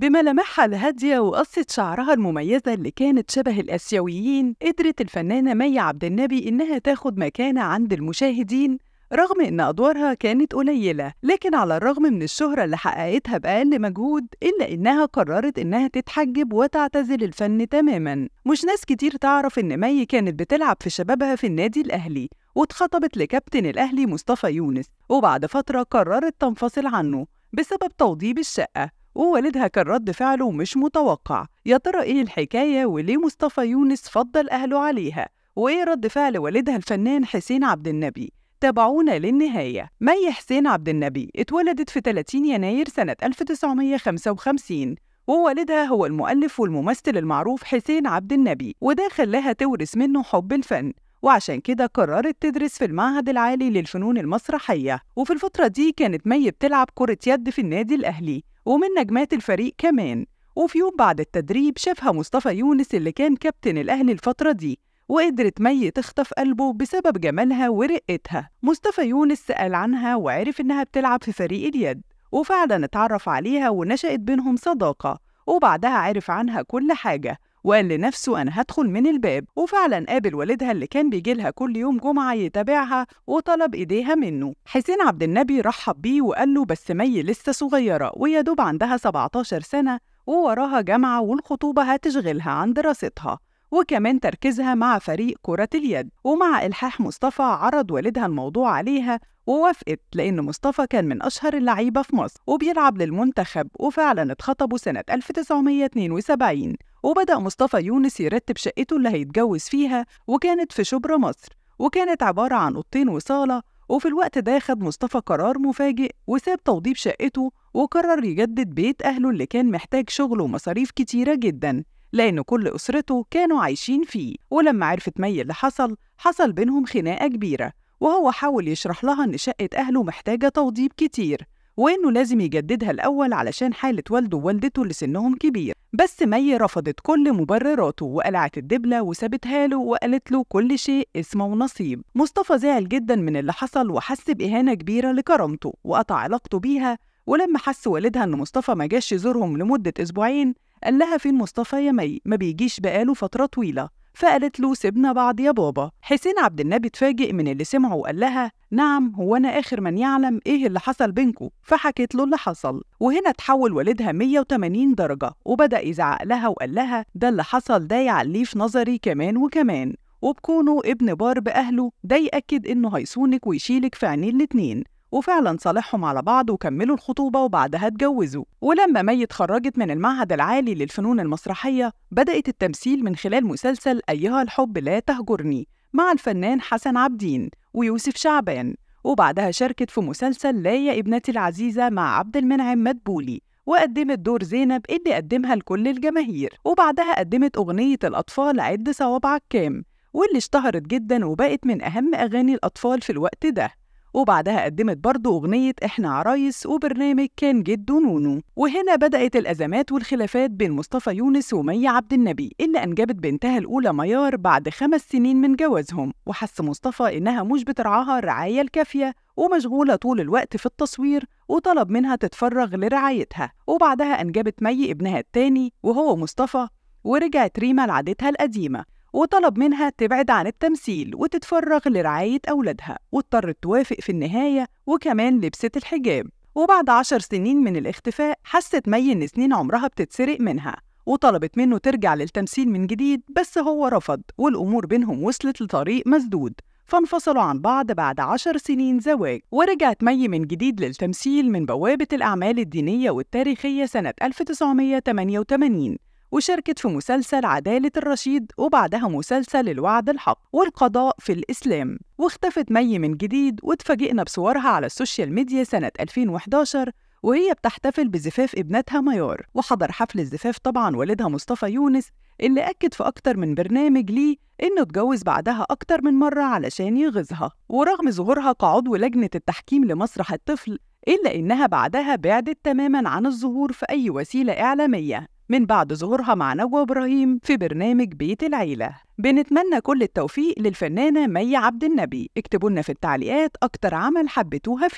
بملامحها الهادية وقصة شعرها المميزة اللي كانت شبه الآسيويين قدرت الفنانة مي عبد النبي إنها تاخد مكانة عند المشاهدين رغم إن أدوارها كانت قليلة لكن على الرغم من الشهرة اللي حققتها بأقل مجهود إلا إنها قررت إنها تتحجب وتعتزل الفن تماما مش ناس كتير تعرف إن مي كانت بتلعب في شبابها في النادي الأهلي واتخطبت لكابتن الأهلي مصطفى يونس وبعد فترة قررت تنفصل عنه بسبب توضيب الشقة ووالدها كان رد فعله مش متوقع يا ترى ايه الحكاية وليه مصطفى يونس فضل أهله عليها وإيه رد فعل والدها الفنان حسين عبد النبي تابعونا للنهاية مي حسين عبد النبي اتولدت في 30 يناير سنة 1955 ووالدها هو المؤلف والممثل المعروف حسين عبد النبي وده خلاها تورث منه حب الفن وعشان كده قررت تدرس في المعهد العالي للفنون المسرحية وفي الفترة دي كانت مي بتلعب كرة يد في النادي الأهلي ومن نجمات الفريق كمان وفي يوم بعد التدريب شافها مصطفى يونس اللي كان كابتن الأهلي الفترة دي وقدرت مي تخطف قلبه بسبب جمالها ورقتها مصطفى يونس سأل عنها وعرف إنها بتلعب في فريق اليد وفعلا اتعرف عليها ونشأت بينهم صداقة وبعدها عرف عنها كل حاجة وقال لنفسه أنا هدخل من الباب وفعلا قابل والدها اللي كان بيجي لها كل يوم جمعة يتابعها وطلب إيديها منه حسين عبد النبي رحب بيه وقال له بس مي لسه صغيرة ويا دوب عندها 17 سنة ووراها جامعة والخطوبة هتشغلها عن دراستها وكمان تركيزها مع فريق كرة اليد ومع إلحاح مصطفى عرض والدها الموضوع عليها ووافقت لأن مصطفى كان من أشهر اللعيبة في مصر وبيلعب للمنتخب وفعلا اتخطبوا سنة 1972 وبدأ مصطفى يونس يرتب شقته اللي هيتجوز فيها وكانت في شبرا مصر وكانت عبارة عن أوضتين وصالة وفي الوقت ده خد مصطفى قرار مفاجئ وساب توضيب شقته وقرر يجدد بيت أهله اللي كان محتاج شغل ومصاريف كتيرة جدا لأن كل أسرته كانوا عايشين فيه ولما عرفت مي اللي حصل حصل بينهم خناقة كبيرة وهو حاول يشرح لها إن شقة أهله محتاجة توضيب كتير وإنه لازم يجددها الأول علشان حالة والده ووالدته اللي سنهم كبير بس مي رفضت كل مبرراته وقلعت الدبلة وسابتها له وقالت له كل شيء اسمه ونصيب مصطفى زعل جدا من اللي حصل وحس بإهانة كبيرة لكرامته وقطع علاقته بيها ولما حس والدها إن مصطفى ما جاش يزورهم لمدة أسبوعين قال لها فين مصطفى يا مي ما بيجيش بقاله فترة طويلة فقالت له سيبنا بعض يا بابا حسين عبد النبي اتفاجئ من اللي سمعه وقال لها نعم هو أنا آخر من يعلم إيه اللي حصل بينكو فحكيت له اللي حصل وهنا تحول والدها 180 درجة وبدأ يزعق لها وقال لها ده اللي حصل ده يعليه في نظري كمان وكمان وبكونه ابن بار بأهله ده يأكد إنه هيصونك ويشيلك في عينين الاتنين وفعلا صالحهم على بعض وكملوا الخطوبة وبعدها اتجوزوا ولما مي اتخرجت من المعهد العالي للفنون المسرحية بدأت التمثيل من خلال مسلسل أيها الحب لا تهجرني مع الفنان حسن عبدين ويوسف شعبان وبعدها شاركت في مسلسل لا يا ابنتي العزيزة مع عبد المنعم مدبولي وقدمت دور زينب اللي قدمها لكل الجماهير وبعدها قدمت أغنية الأطفال عد صوابعك كام واللي اشتهرت جدا وبقت من أهم أغاني الأطفال في الوقت ده وبعدها قدمت برضه أغنية إحنا عرايس وبرنامج كان جد ونونو وهنا بدأت الأزمات والخلافات بين مصطفى يونس ومي عبد النبي اللي أنجبت بنتها الأولى ميار بعد خمس سنين من جوازهم وحس مصطفى إنها مش بترعاها الرعاية الكافية ومشغولة طول الوقت في التصوير وطلب منها تتفرغ لرعايتها وبعدها أنجبت مي ابنها التاني وهو مصطفى ورجعت ريما لعادتها القديمة وطلب منها تبعد عن التمثيل وتتفرغ لرعاية أولادها واضطرت توافق في النهاية وكمان لبست الحجاب وبعد عشر سنين من الاختفاء حست مي إن سنين عمرها بتتسرق منها وطلبت منه ترجع للتمثيل من جديد بس هو رفض والأمور بينهم وصلت لطريق مسدود فانفصلوا عن بعض بعد عشر سنين زواج ورجعت مي من جديد للتمثيل من بوابة الأعمال الدينية والتاريخية سنة 1988 وشاركت في مسلسل عدالة الرشيد وبعدها مسلسل الوعد الحق والقضاء في الإسلام واختفت مي من جديد واتفاجئنا بصورها على السوشيال ميديا سنة 2011 وهي بتحتفل بزفاف ابنتها ميار وحضر حفل الزفاف طبعا والدها مصطفى يونس اللي أكد في أكتر من برنامج ليه إنه اتجوز بعدها أكتر من مرة علشان يغيظها ورغم ظهورها كعضو لجنة التحكيم لمسرح الطفل إلا إنها بعدها بعدت تماما عن الظهور في أي وسيلة إعلامية من بعد ظهورها مع نجوى إبراهيم في برنامج بيت العيلة بنتمنى كل التوفيق للفنانة مي عبد النبي اكتبوا لنا في التعليقات أكتر عمل حبيتوها فيه